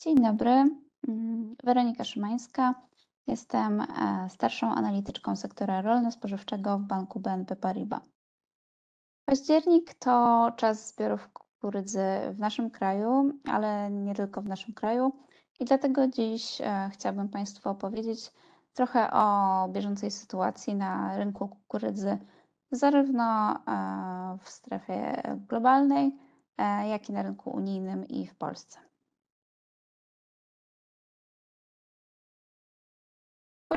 Dzień dobry, mm, Weronika Szymańska. Jestem e, starszą analityczką sektora rolno-spożywczego w banku BNP Paribas. Październik to czas zbiorów kukurydzy w naszym kraju, ale nie tylko w naszym kraju. I dlatego dziś e, chciałabym Państwu opowiedzieć trochę o bieżącej sytuacji na rynku kukurydzy, zarówno e, w strefie globalnej, jak i na rynku unijnym i w Polsce.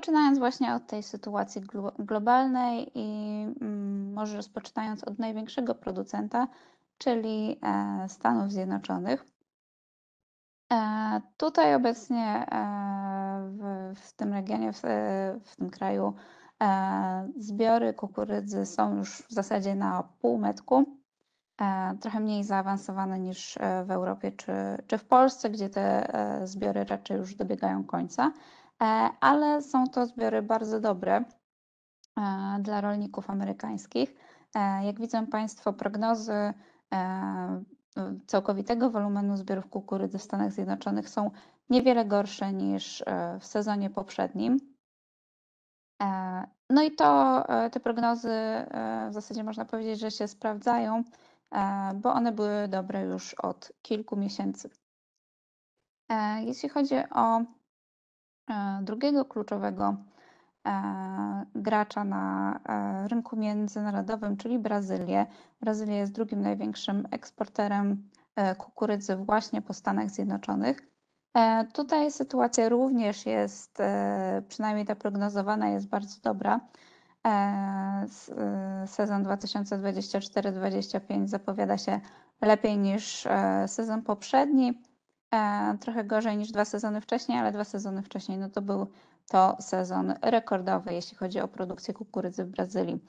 Poczynając właśnie od tej sytuacji globalnej i mm, może rozpoczynając od największego producenta, czyli e, Stanów Zjednoczonych. E, tutaj obecnie e, w, w tym regionie, w, w tym kraju, zbiory kukurydzy są już w zasadzie na półmetku trochę mniej zaawansowane niż w Europie czy, czy w Polsce, gdzie te zbiory raczej już dobiegają końca. E, ale są to zbiory bardzo dobre e, dla rolników amerykańskich. E, jak widzą Państwo, prognozy całkowitego wolumenu zbiorów kukurydzy w Stanach Zjednoczonych są niewiele gorsze niż w sezonie poprzednim. No i to te prognozy w zasadzie można powiedzieć, że się sprawdzają, bo one były dobre już od kilku miesięcy. Jeśli chodzi o E, drugiego kluczowego e, gracza na e, rynku międzynarodowym, czyli Brazylię. Brazylia jest drugim największym eksporterem kukurydzy właśnie po Stanach Zjednoczonych. Tutaj sytuacja również jest, przynajmniej ta prognozowana jest bardzo dobra. Sezon 2024-2025 zapowiada się lepiej niż sezon poprzedni. E, trochę gorzej niż dwa sezony wcześniej, ale dwa sezony wcześniej no to był to sezon rekordowy, jeśli chodzi o produkcję kukurydzy w Brazylii.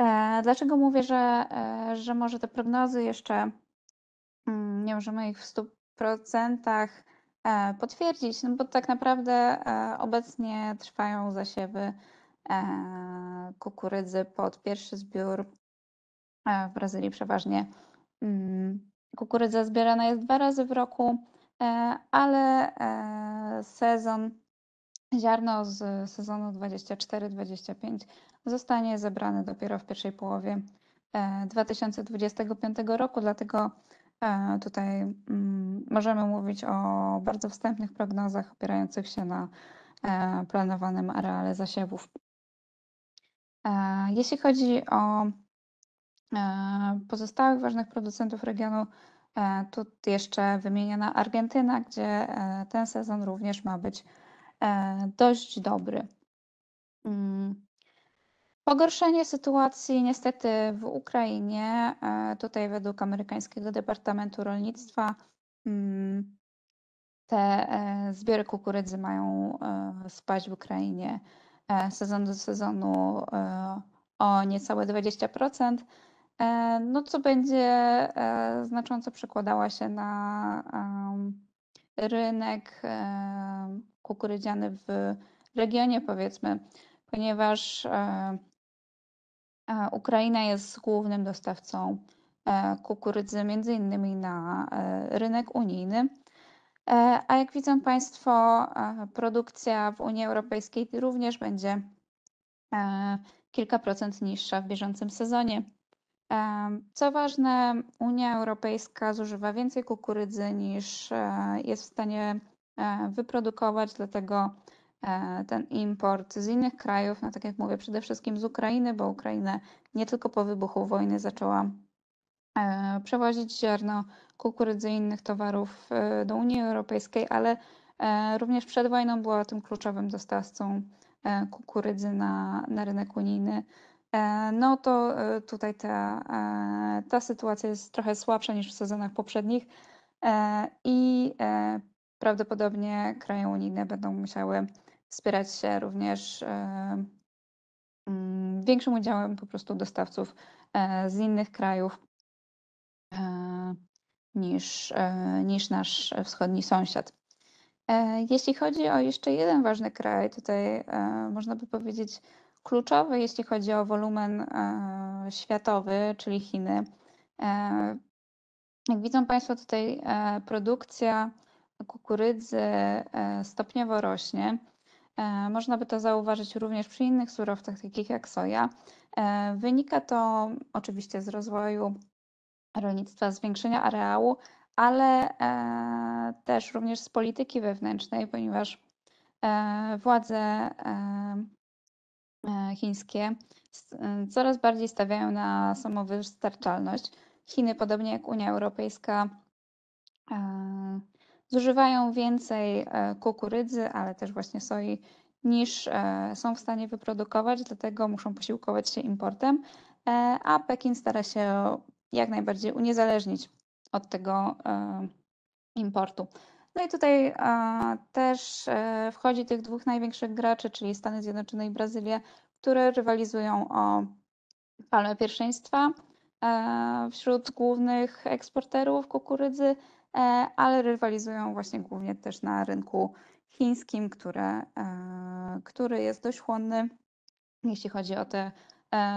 E, dlaczego mówię, że, e, że może te prognozy jeszcze mm, nie możemy ich w 100% potwierdzić, no bo tak naprawdę obecnie trwają zasiewy kukurydzy pod pierwszy zbiór w Brazylii przeważnie. Mm, kukurydza zbierana jest dwa razy w roku, E, ale e, sezon, ziarno z sezonu 24-25 zostanie zebrane dopiero w pierwszej połowie 2025 e, roku, dlatego tutaj mm, możemy mówić o bardzo wstępnych prognozach opierających się na planowanym areale zasiewów. Jeśli chodzi o pozostałych ważnych producentów regionu, E, tu jeszcze wymieniona Argentyna, gdzie e, ten sezon również ma być e, dość dobry. Mm. Pogorszenie sytuacji niestety w Ukrainie, tutaj według amerykańskiego Departamentu Rolnictwa, mm, te zbiory kukurydzy mają spaść w Ukrainie sezon do sezonu o niecałe 20%. E, no co będzie e, znacząco przekładała się na rynek kukurydziany w regionie, powiedzmy, ponieważ e, Ukraina jest głównym dostawcą kukurydzy, między innymi na rynek unijny. A jak widzą Państwo, produkcja w Unii Europejskiej również będzie kilka procent niższa w bieżącym sezonie. Co ważne, Unia Europejska zużywa więcej kukurydzy niż e, jest w stanie e, wyprodukować, dlatego e, ten import z innych krajów, no tak jak mówię, przede wszystkim z Ukrainy, bo Ukraina nie tylko po wybuchu wojny zaczęła przewozić ziarno, kukurydzy i innych towarów do Unii Europejskiej, ale również przed wojną była tym kluczowym dostawcą kukurydzy na, na rynek unijny. E, no to e, tutaj ta, e, ta sytuacja jest trochę słabsza niż w sezonach poprzednich i prawdopodobnie kraje unijne będą musiały wspierać się również mm, większym udziałem po prostu dostawców z innych krajów niż, niż nasz wschodni sąsiad. Jeśli chodzi o jeszcze jeden ważny kraj, tutaj można by powiedzieć Kluczowy, jeśli chodzi o wolumen e, światowy, czyli Chiny. E, jak widzą Państwo, tutaj e, produkcja kukurydzy stopniowo rośnie. Można by to zauważyć również przy innych surowcach, takich jak soja. Wynika to oczywiście z rozwoju rolnictwa, zwiększenia areału, ale też również z polityki wewnętrznej, ponieważ władze E, chińskie e, coraz bardziej stawiają na samowystarczalność. Chiny, podobnie jak Unia Europejska, e, zużywają więcej kukurydzy, ale też właśnie soi, niż są w stanie wyprodukować, dlatego muszą posiłkować się importem, a Pekin stara się jak najbardziej uniezależnić od tego importu. No i tutaj też e, wchodzi tych dwóch największych graczy, czyli Stany Zjednoczone i Brazylia, które rywalizują o palmę pierwszeństwa e, wśród głównych eksporterów kukurydzy, e, ale rywalizują właśnie głównie też na rynku chińskim, które, który jest dość chłonny, jeśli chodzi o te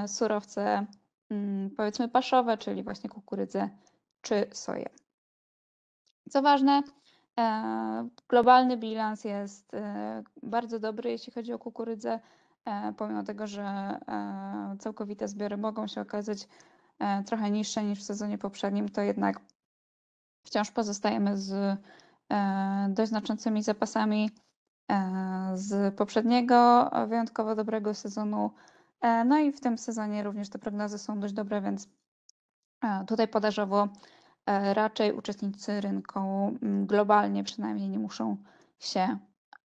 surowce mm, powiedzmy paszowe, czyli właśnie kukurydzę czy soję. Co ważne, E, globalny bilans jest e, bardzo dobry, jeśli chodzi o kukurydzę, e, pomimo tego, że całkowite zbiory mogą się okazać trochę niższe niż w sezonie poprzednim, to jednak wciąż pozostajemy z dość znaczącymi zapasami z poprzedniego wyjątkowo dobrego sezonu. No i w tym sezonie również te prognozy są dość dobre, więc tutaj podażowo E, raczej uczestnicy rynku mm, globalnie przynajmniej nie muszą się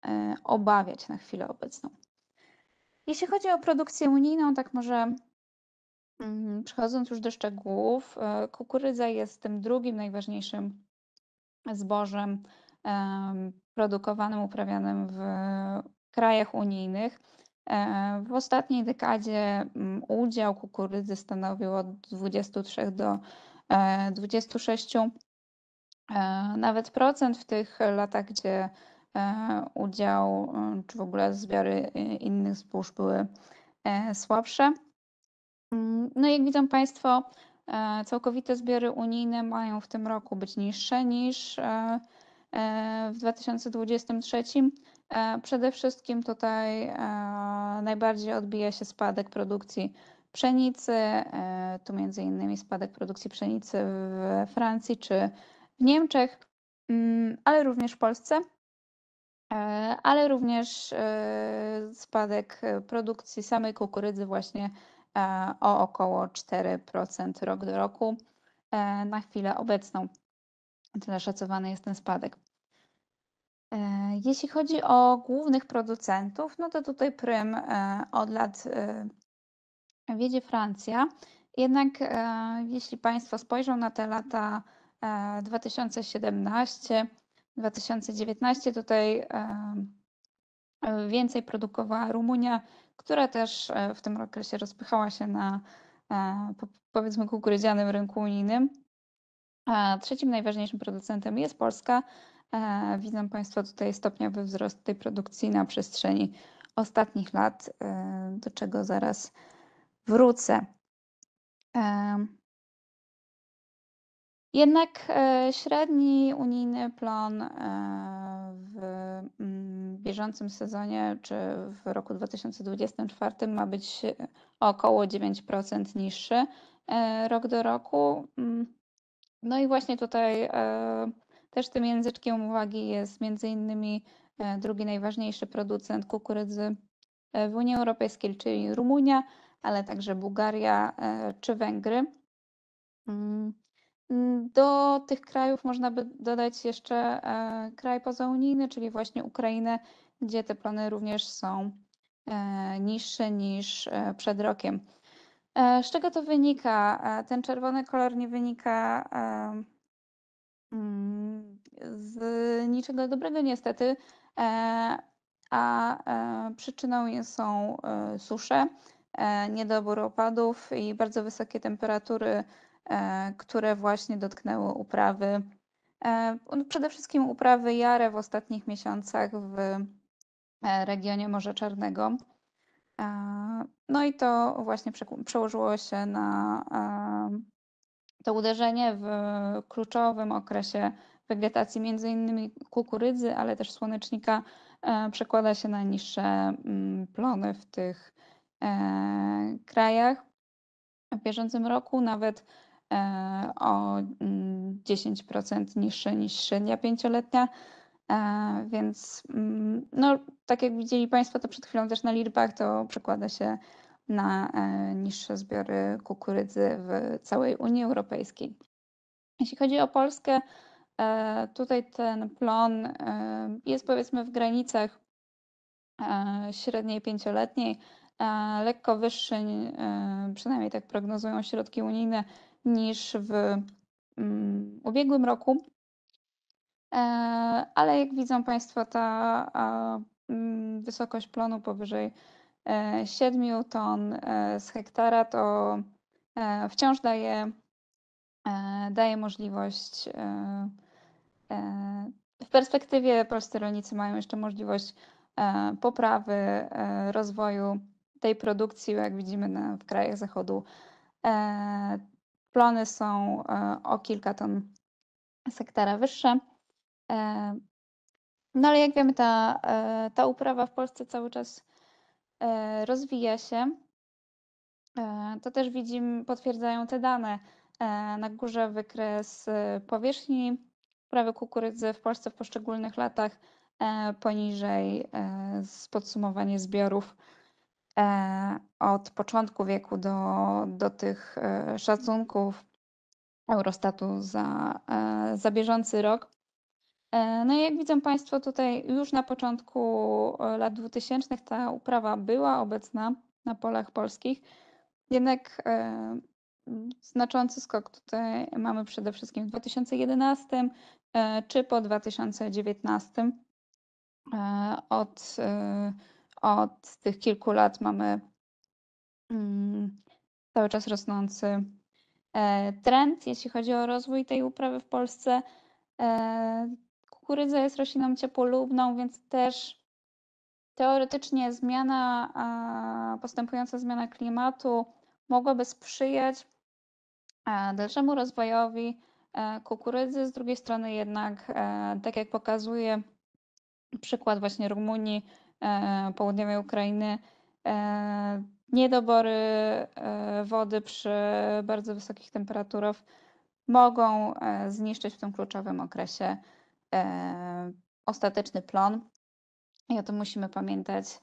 e, obawiać na chwilę obecną. Jeśli chodzi o produkcję unijną, tak może mm, przechodząc już do szczegółów, e, kukurydza jest tym drugim najważniejszym zbożem produkowanym, uprawianym w krajach unijnych. W ostatniej dekadzie mm, udział kukurydzy stanowił od 23 do 26 e, e, nawet procent w tych latach, gdzie e, udział czy w ogóle zbiory innych zbóż były słabsze. Mm, no jak widzą Państwo, całkowite zbiory unijne mają w tym roku być niższe niż w 2023. Przede wszystkim tutaj najbardziej odbija się spadek produkcji pszenicy, e, tu między innymi spadek produkcji pszenicy w Francji czy w Niemczech, mm, ale również w Polsce, e, ale również e, spadek produkcji samej kukurydzy właśnie o około 4% rok do roku na chwilę obecną. Tyle szacowany jest ten spadek. Jeśli chodzi o głównych producentów, no to tutaj prym od lat wiedzie Francja. Jednak e, jeśli Państwo spojrzą na te lata 2017, e, 2019, tutaj e, więcej produkowała Rumunia, która też w tym okresie rozpychała się na powiedzmy kukurydzianym rynku unijnym. A trzecim najważniejszym producentem jest Polska. Widzą Państwo tutaj stopniowy wzrost tej produkcji na przestrzeni ostatnich lat, do czego zaraz wrócę. Jednak e, średni unijny plon e, w mm, bieżącym sezonie czy w roku 2024 ma być e, około 9% niższy rok do roku. Mm, no i właśnie tutaj też tym języczkiem uwagi jest między innymi drugi najważniejszy producent kukurydzy w Unii Europejskiej, czyli Rumunia, ale także Bułgaria e, czy Węgry. Mm, mm, do tych krajów można by dodać jeszcze e, kraj pozaunijny, czyli właśnie Ukrainę, gdzie te plony również są e, niższe niż przed rokiem. Z czego to wynika? Ten czerwony kolor nie wynika mm, z niczego dobrego, niestety, a przyczyną są susze, E, niedobór opadów i bardzo wysokie temperatury, e, które właśnie dotknęły uprawy. E, przede wszystkim uprawy jare w ostatnich miesiącach w regionie Morza Czarnego. No i to właśnie przełożyło się na to uderzenie w kluczowym okresie wegetacji, między innymi kukurydzy, ale też słonecznika, przekłada się na niższe mm, plony w tych E, krajach. W bieżącym roku nawet e, o 10% mm, niższe niż średnia pięcioletnia. E, więc, mm, no, tak jak widzieli Państwo to przed chwilą też na liczbach, to przekłada się na niższe zbiory kukurydzy w całej Unii Europejskiej. Jeśli chodzi o Polskę, tutaj ten plon jest powiedzmy w granicach średniej pięcioletniej, E, lekko wyższy, e, przynajmniej tak prognozują środki unijne, niż w mm, ubiegłym roku. E, ale jak widzą Państwo, ta mm, wysokość plonu powyżej 7 ton z hektara to wciąż daje, daje możliwość. W perspektywie polscy rolnicy mają jeszcze możliwość poprawy rozwoju tej produkcji, jak widzimy na, w krajach zachodu, e, plony są e, o kilka ton sektara wyższe. E, no ale jak wiemy, ta, e, ta uprawa w Polsce cały czas e, rozwija się. E, to też widzimy, potwierdzają te dane. E, na górze wykres e, powierzchni uprawy kukurydzy w Polsce w poszczególnych latach e, poniżej e, podsumowanie zbiorów E, od początku wieku do, do tych e, szacunków Eurostatu za, e, za bieżący rok. No i jak widzą Państwo, tutaj już na początku lat 2000 ta uprawa była obecna na polach polskich, jednak znaczący skok tutaj mamy przede wszystkim w 2011 czy po 2019 od od tych kilku lat mamy mm, cały czas rosnący e, trend, jeśli chodzi o rozwój tej uprawy w Polsce. E, kukurydza jest rośliną ciepłolubną, więc też teoretycznie zmiana, postępująca zmiana klimatu mogłaby sprzyjać e, dalszemu rozwojowi kukurydzy. Z drugiej strony jednak, tak jak pokazuje przykład właśnie Rumunii, E, południowej Ukrainy e, niedobory e, wody przy bardzo wysokich temperaturach mogą zniszczyć w tym kluczowym okresie ostateczny plon. I o tym musimy pamiętać,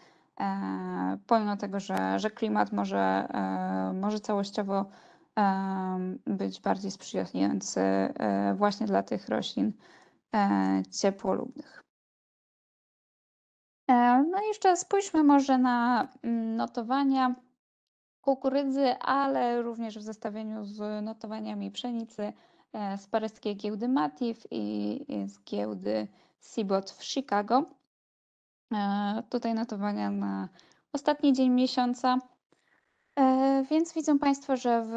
pomimo tego, że, że klimat może, może całościowo być bardziej sprzyjający właśnie dla tych roślin ciepłolubnych. E, no i jeszcze spójrzmy może na mm, notowania kukurydzy, ale również w zestawieniu z notowaniami pszenicy e, z paryskiej giełdy Matif i z giełdy Seabot w Chicago. E, tutaj notowania na ostatni dzień miesiąca. Więc widzą Państwo, że w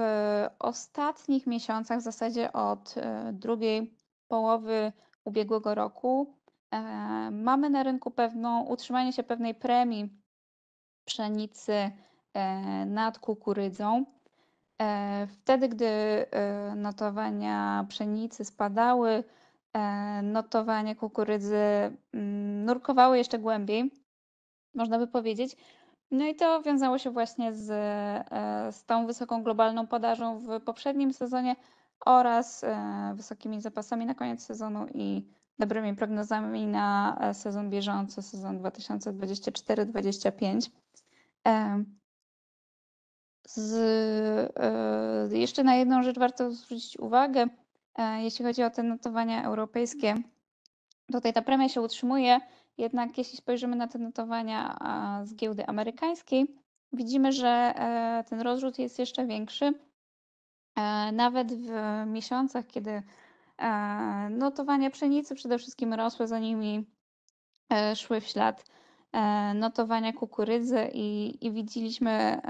ostatnich miesiącach, w zasadzie od drugiej połowy ubiegłego roku, E, mamy na rynku pewną utrzymanie się pewnej premii pszenicy e, nad kukurydzą. E, wtedy, gdy notowania pszenicy spadały, notowanie kukurydzy mm, nurkowały jeszcze głębiej, można by powiedzieć. No i to wiązało się właśnie z, z tą wysoką globalną podażą w poprzednim sezonie, oraz e, wysokimi zapasami na koniec sezonu i dobrymi prognozami na e, sezon bieżący, sezon 2024-2025. Z, e, jeszcze na jedną rzecz warto zwrócić uwagę, jeśli chodzi o te notowania europejskie. Tutaj ta premia się utrzymuje, jednak jeśli spojrzymy na te notowania z giełdy amerykańskiej, widzimy, że ten rozrzut jest jeszcze większy E, nawet w miesiącach, kiedy e, notowania pszenicy przede wszystkim rosły, za nimi e, szły w ślad notowania kukurydzy i, i widzieliśmy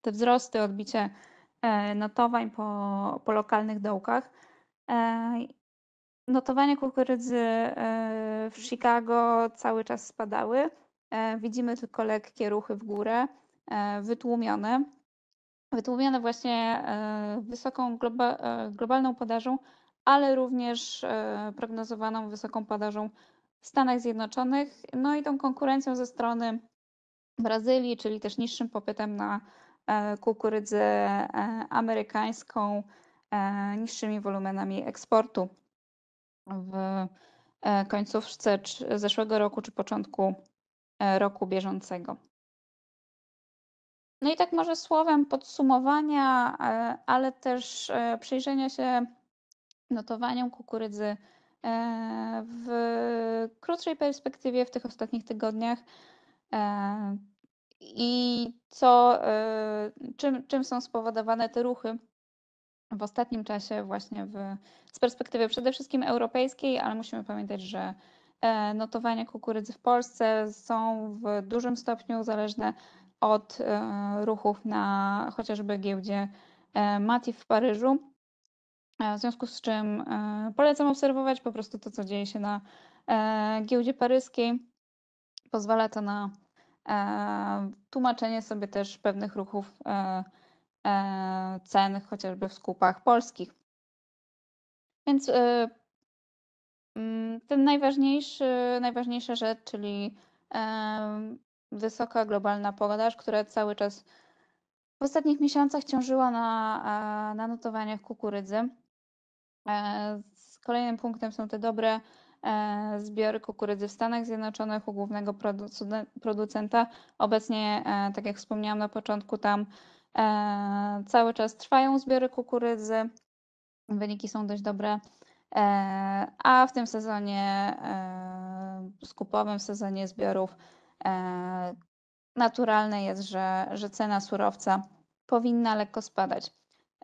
te wzrosty, odbicie notowań po, po lokalnych dołkach. Notowania kukurydzy w Chicago cały czas spadały. Widzimy tylko lekkie ruchy w górę, wytłumione wytłumione właśnie e, wysoką globa, e, globalną podażą, ale również e, prognozowaną wysoką podażą w Stanach Zjednoczonych, no i tą konkurencją ze strony Brazylii, czyli też niższym popytem na kukurydzę amerykańską, niższymi wolumenami eksportu. W końcówce zeszłego roku czy początku roku bieżącego. No i tak może słowem podsumowania, e, ale też e, przyjrzenia się notowaniom kukurydzy e, w krótszej perspektywie w tych ostatnich tygodniach i co, czym, czym są spowodowane te ruchy w ostatnim czasie właśnie w, z perspektywy przede wszystkim europejskiej, ale musimy pamiętać, że notowania kukurydzy w Polsce są w dużym stopniu zależne od e, ruchów na chociażby giełdzie e, Mati w Paryżu. E, w związku z czym polecam obserwować po prostu to, co dzieje się na giełdzie paryskiej. Pozwala to na tłumaczenie sobie też pewnych ruchów cen, chociażby w skupach polskich. Więc mm, ten najważniejszy, najważniejsza rzecz, czyli wysoka globalna podaż, która cały czas w ostatnich miesiącach ciążyła na, e, na notowaniach kukurydzy. E, z kolejnym punktem są te dobre e, zbiory kukurydzy w Stanach Zjednoczonych u głównego producenta. Obecnie, tak jak wspomniałam na początku, tam cały czas trwają zbiory kukurydzy. Wyniki są dość dobre. A w tym sezonie skupowym, w sezonie zbiorów E, naturalne jest, że, że cena surowca powinna lekko spadać.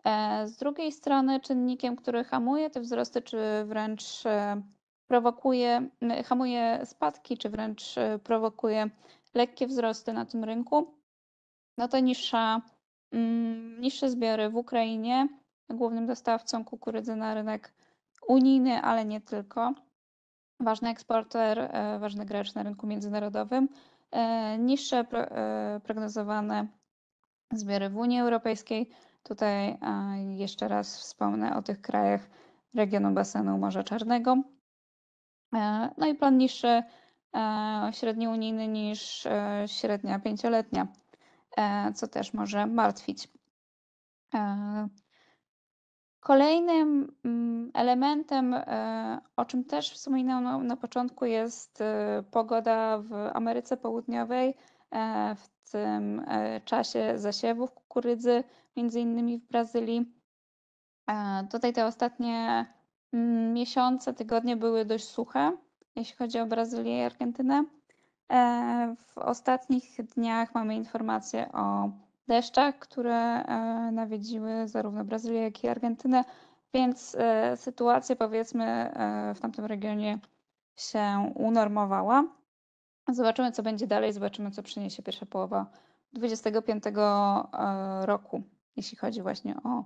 E, z drugiej strony, czynnikiem, który hamuje te wzrosty, czy wręcz e, prowokuje, hamuje spadki, czy wręcz prowokuje lekkie wzrosty na tym rynku, no to niższa, mm, niższe zbiory w Ukrainie, głównym dostawcą kukurydzy na rynek unijny, ale nie tylko. Ważny eksporter, ważny gracz na rynku międzynarodowym, E, niższe e, prognozowane zbiory w Unii Europejskiej. Tutaj jeszcze raz wspomnę o tych krajach regionu basenu Morza Czarnego. E, no i plan niższy średni unijny niż średnia pięcioletnia, co też może martwić. Kolejnym mm, elementem, e, o czym też wspominałam na początku, jest e, pogoda w Ameryce Południowej e, w tym czasie zasiewów kukurydzy, między innymi w Brazylii. Tutaj te ostatnie mm, miesiące, tygodnie były dość suche, jeśli chodzi o Brazylię i Argentynę. W ostatnich dniach mamy informacje o deszczach, które e, nawiedziły zarówno Brazylię, jak i Argentynę, więc e, sytuacja powiedzmy e, w tamtym regionie się unormowała. Zobaczymy, co będzie dalej, zobaczymy, co przyniesie pierwsza połowa 25 roku, jeśli chodzi właśnie o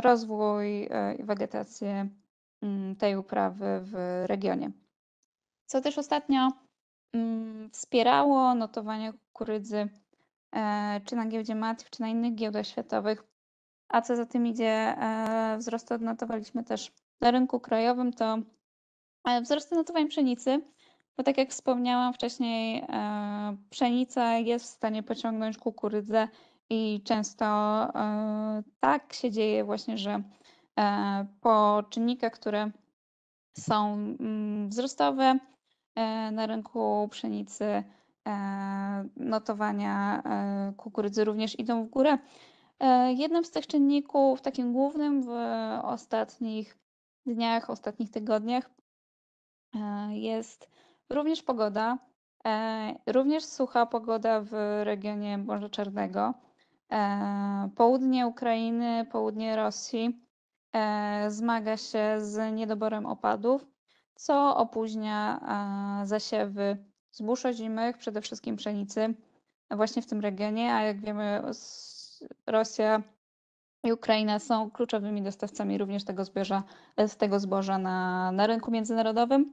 rozwój i wegetację mm, tej uprawy w regionie. Co też ostatnio mm, wspierało notowanie kukurydzy E, czy na giełdzie MATIF, czy na innych giełdach światowych. A co za tym idzie, e, wzrost odnotowaliśmy też na rynku krajowym, to e, wzrost notowań pszenicy, bo tak jak wspomniałam wcześniej, pszenica jest w stanie pociągnąć kukurydzę i często tak się dzieje właśnie, że po czynnikach, które są mm, wzrostowe na rynku pszenicy, E, notowania e, kukurydzy również idą w górę. E, jednym z tych czynników, takim głównym w ostatnich dniach, ostatnich tygodniach jest również pogoda, również sucha pogoda w regionie Morza Czarnego, południe Ukrainy, południe Rosji zmaga się z niedoborem opadów, co opóźnia zasiewy zbóż ozimych, przede wszystkim pszenicy właśnie w tym regionie, a jak wiemy Rosja i Ukraina są kluczowymi dostawcami również tego, zbierza, e, tego zboża na, na rynku międzynarodowym.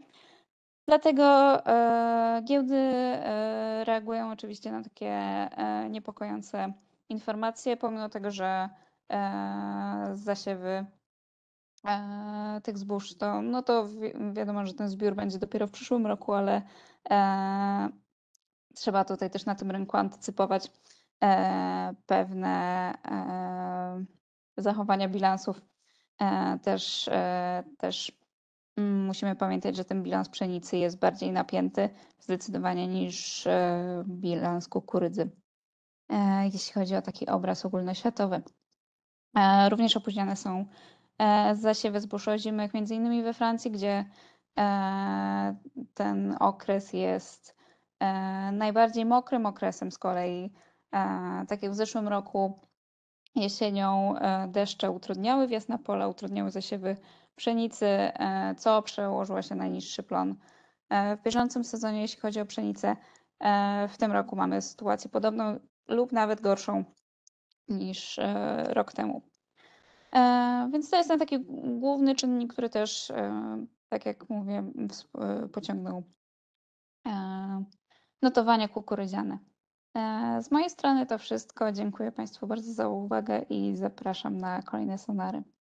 Dlatego e, giełdy e, reagują oczywiście na takie niepokojące informacje, pomimo tego, że zasiewy E, tych zbóż, to, no to wi wiadomo, że ten zbiór będzie dopiero w przyszłym roku, ale e, trzeba tutaj też na tym rynku antycypować e, pewne e, zachowania bilansów. E, też e, też musimy pamiętać, że ten bilans pszenicy jest bardziej napięty zdecydowanie niż bilans kukurydzy, jeśli chodzi o taki obraz ogólnoświatowy. Również opóźniane są E, zasiewy zbóż zimnych, między innymi we Francji, gdzie e, ten okres jest e, najbardziej mokrym okresem z kolei. Tak jak w zeszłym roku jesienią deszcze utrudniały wjazd na pola, utrudniały zasiewy pszenicy, co przełożyło się na niższy plon. W bieżącym sezonie, jeśli chodzi o pszenicę, w tym roku mamy sytuację podobną lub nawet gorszą niż rok temu. E, więc to jest ten taki główny czynnik, który też, e, tak jak mówię, e, pociągnął notowania kukurydziane. Z mojej strony to wszystko. Dziękuję Państwu bardzo za uwagę i zapraszam na kolejne sonary.